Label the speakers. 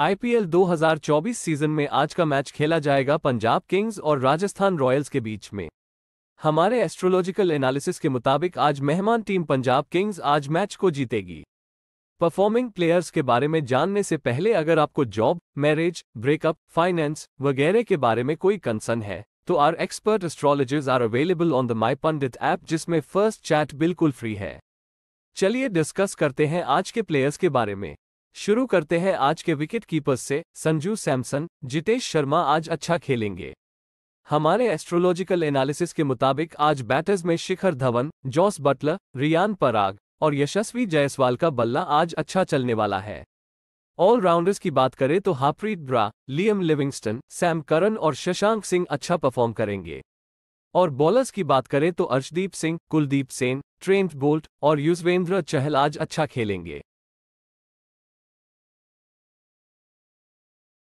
Speaker 1: IPL 2024 season में आज का मैच खेला जाएगा पंजाब किंग्स और राजस्थान रॉयल्स के बीच में हमारे एस्ट्रोलॉजिकल एनालिसिस के मुताबिक आज मेहमान टीम पंजाब किंग्स आज मैच को जीतेगी परफॉर्मिंग प्लेयर्स के बारे में जानने से पहले अगर आपको जॉब मैरिज ब्रेकअप फाइनेंस वगैरह के बारे में कोई कंसर्न है तो are expert astrologers are available on the My Pandit app जिसमें फर्स्ट चैट बिल्कुल फ्री है चलिए डिस्कस करते हैं आज के प्लेयर्स के बारे में शुरू करते हैं आज के विकेट कीपर्स से संजू सैमसन जितेश शर्मा आज अच्छा खेलेंगे हमारे एस्ट्रोलॉजिकल एनालिसिस के मुताबिक आज बैटर्स में शिखर धवन जॉस बटलर रियान पराग और यशस्वी जायसवाल का बल्ला आज अच्छा चलने वाला है ऑलराउंडर्स की बात करें तो Harpreet Brar Liam Livingstone Sam Curran और शशांक सिंह अच्छा परफॉर्म करेंगे और बॉलर्स की बात करें तो अर्शदीप सिंह कुलदीप सेन ट्रेंट बोल्ट और युजवेंद्र चहल आज अच्छा खेलेंगे